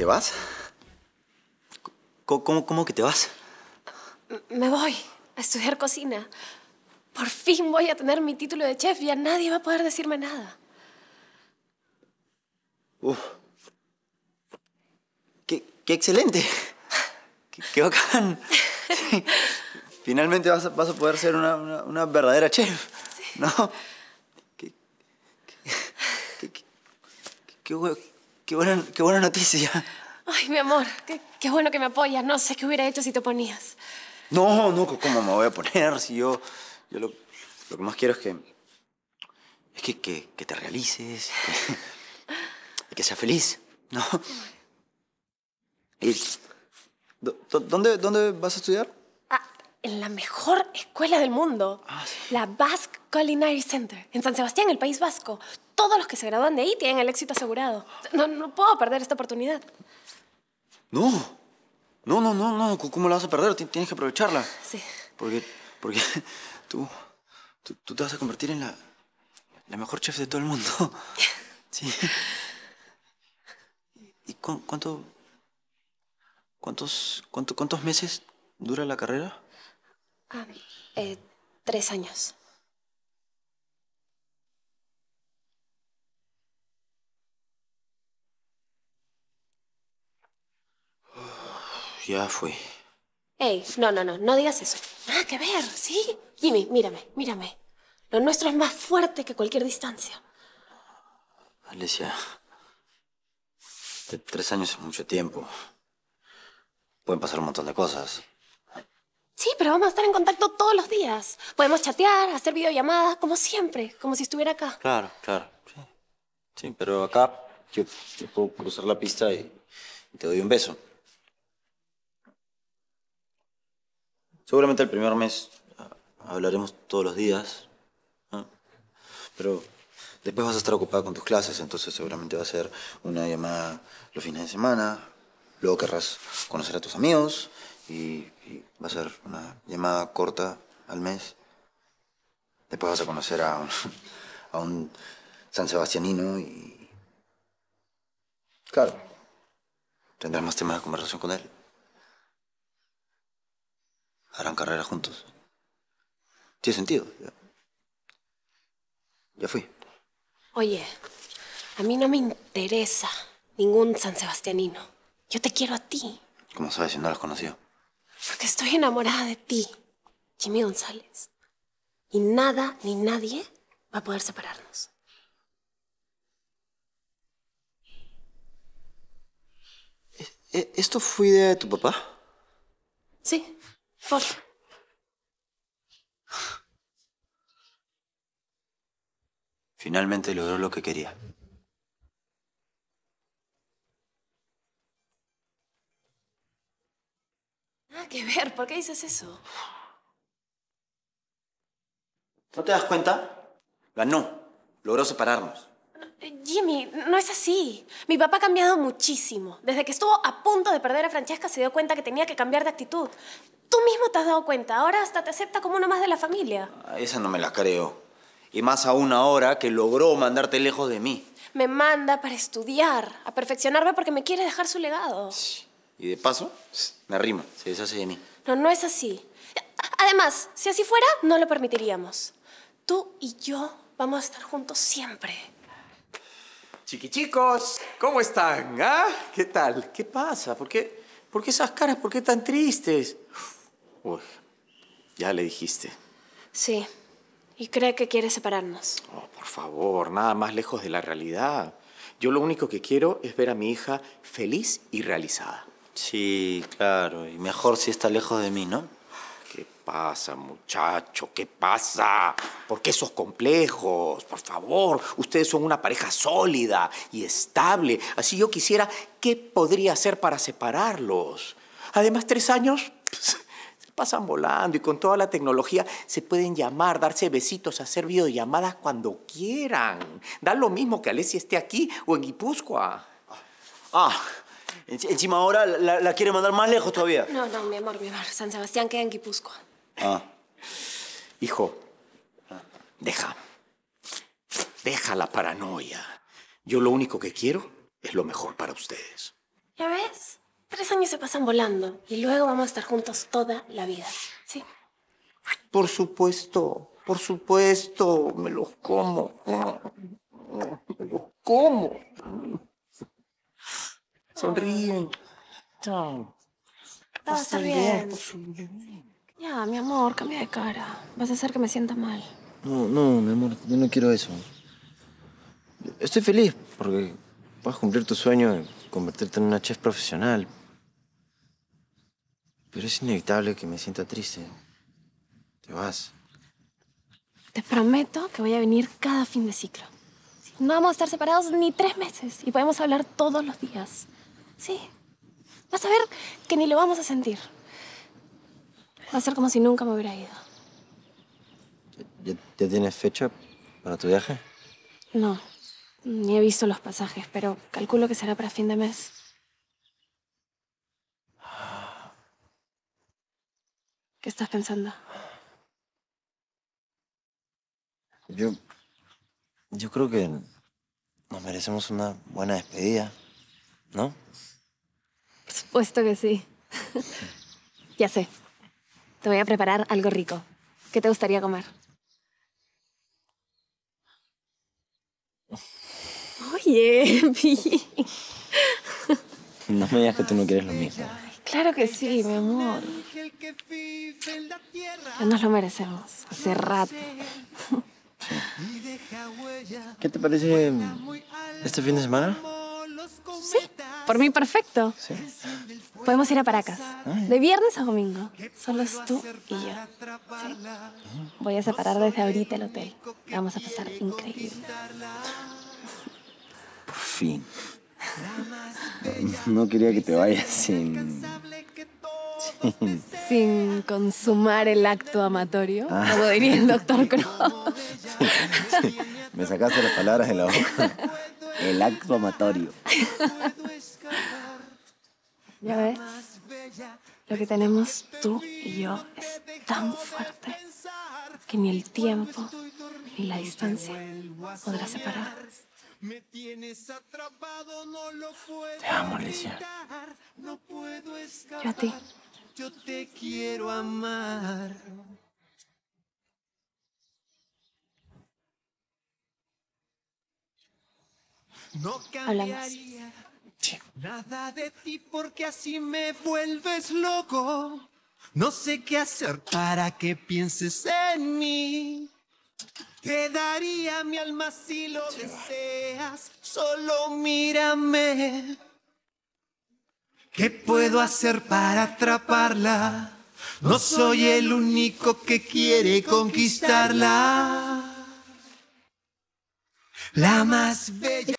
¿Te vas? ¿Cómo, cómo, que te vas? Me voy a estudiar cocina. Por fin voy a tener mi título de chef. y Ya nadie va a poder decirme nada. Qué, excelente. Qué, qué bacán. Finalmente vas a, poder ser una, verdadera chef. Sí. ¿No? Qué, qué, Qué buena, noticia. Ay, mi amor, qué, bueno que me apoyas. No sé qué hubiera hecho si te ponías No, no, ¿cómo me voy a poner? Si yo, yo lo, que más quiero es que, es que, que, te realices y que seas feliz, ¿no? Y, ¿dónde, ¿Dónde vas a estudiar? en la mejor escuela del mundo, ah, la Basque Culinary Center, en San Sebastián, el País Vasco. Todos los que se gradúan de ahí tienen el éxito asegurado. No, puedo perder esta oportunidad. No, no, no, no, no. ¿Cómo la vas a perder? Tienes que aprovecharla. Sí. Porque, porque tú, tú, te vas a convertir en la, la mejor chef de todo el mundo. Sí. ¿Y cuánto, cuántos, cuántos meses dura la carrera? Ah, eh, tres años. Ya fui. Ey, no, no, no, no digas eso. Nada que ver, ¿sí? Jimmy, mírame, mírame. Lo nuestro es más fuerte que cualquier distancia. Alicia, tres años es mucho tiempo. Pueden pasar un montón de cosas. Sí, pero vamos a estar en contacto todos los días. Podemos chatear, hacer videollamadas, como siempre, como si estuviera acá. Claro, claro. Sí, pero acá yo, puedo cruzar la pista y, te doy un beso. Seguramente el primer mes ah, hablaremos todos los días, pero después vas a estar ocupada con tus clases, entonces seguramente va a ser una llamada los fines de semana, luego querrás conocer a tus amigos y, va a ser una llamada corta al mes. Después vas a conocer a un, a un San Sebastianino y. Claro. Tendrás más temas de conversación con él. Harán carrera juntos. Tiene sentido. Ya, fui. Oye, a mí no me interesa ningún San Sebastianino. Yo te quiero a ti. ¿Cómo sabes si no lo has conocido? Porque estoy enamorada de ti, Jimmy González. Y nada ni nadie va a poder separarnos. E, e, ¿Esto fue idea de tu papá? Sí, por. Finalmente logró lo que quería. ¿Qué ver, ¿por qué dices eso? ¿No te das cuenta? Ganó. Logró separarnos. Eh, Jimmy, no es así. Mi papá ha cambiado muchísimo. Desde que estuvo a punto de perder a Francesca se dio cuenta que tenía que cambiar de actitud. Tú mismo te has dado cuenta. Ahora hasta te acepta como uno más de la familia. A ah, esa no me la creo. Y más aún ahora que logró mandarte lejos de mí. Me manda para estudiar, a perfeccionarme porque me quiere dejar su legado. Y de paso, pues, me arrima, se deshace de mí. No, no es así. Además, si así fuera, no lo permitiríamos. Tú y yo vamos a estar juntos siempre. Chiquichicos, ¿cómo están? ¿Ah? ¿Qué tal? ¿Qué pasa? ¿Por qué, ¿Por qué esas caras? ¿Por qué tan tristes? Uy, ya le dijiste. Sí, y cree que quiere separarnos. Oh, por favor, nada más lejos de la realidad. Yo lo único que quiero es ver a mi hija feliz y realizada. Sí, claro, y mejor si está lejos de mí, ¿no? ¿Qué pasa, muchacho? ¿Qué pasa? ¿Por qué esos complejos? Por favor, ustedes son una pareja sólida y estable. Así yo quisiera, ¿qué podría hacer para separarlos? Además, tres años pues, se pasan volando y con toda la tecnología se pueden llamar, darse besitos, hacer videollamadas cuando quieran. Da lo mismo que Alessia esté aquí o en Guipúzcoa. Ah, ah Encima ahora la, quiere mandar más lejos todavía. No, no, mi amor, mi amor. San Sebastián queda en Guipúzcoa. Ah. Hijo, ah, deja. Deja la paranoia. Yo lo único que quiero es lo mejor para ustedes. ¿Ya ves? Tres años se pasan volando y luego vamos a estar juntos toda la vida. Sí. Por supuesto, por supuesto. Me los como. Me los como. Sonríe. Chao. Va ah, bien. Ya, mi amor, cambia de cara. Vas a hacer que me sienta mal. No, no, mi amor, yo no quiero eso. Estoy feliz porque vas a cumplir tu sueño de convertirte en una chef profesional. Pero es inevitable que me sienta triste. Te vas. Te prometo que voy a venir cada fin de ciclo. No vamos a estar separados ni tres meses y podemos hablar todos los días. Sí. Vas a ver que ni lo vamos a sentir. Va a ser como si nunca me hubiera ido. ¿Ya, tienes fecha para tu viaje? No. Ni he visto los pasajes, pero calculo que será para fin de mes. ¿Qué estás pensando? Yo... Yo creo que nos merecemos una buena despedida, ¿no? Por supuesto que sí. ya sé. Te voy a preparar algo rico. ¿Qué te gustaría comer? Oye, Pi. No me digas que tú no quieres lo mismo. claro que sí, mi amor. nos lo merecemos. Hace rato. ¿Qué te parece este fin de semana? Sí. Por mí, perfecto. Podemos ir a Paracas. De viernes a domingo. Solo es tú y yo. Voy a separar desde ahorita el hotel. vamos a pasar increíble. Por fin. No quería que te vayas sin... sin... consumar el acto amatorio, ah. como diría el doctor Crow. Me sacaste las palabras de la boca. El acto amatorio. ¿Ya ves? Lo que tenemos tú y yo es tan fuerte que ni el tiempo ni la distancia podrá separar. Me tienes atrapado, no lo puedo. Te amo, Alicia. No puedo escapar. Yo a ti. Yo te quiero amar. Hablamos. Sí. Nada de ti porque así me vuelves loco. No sé qué hacer para que pienses en mí. Te daría mi alma si lo deseas. Solo mírame. ¿Qué puedo hacer para atraparla? No soy el único que quiere conquistarla. La más bella.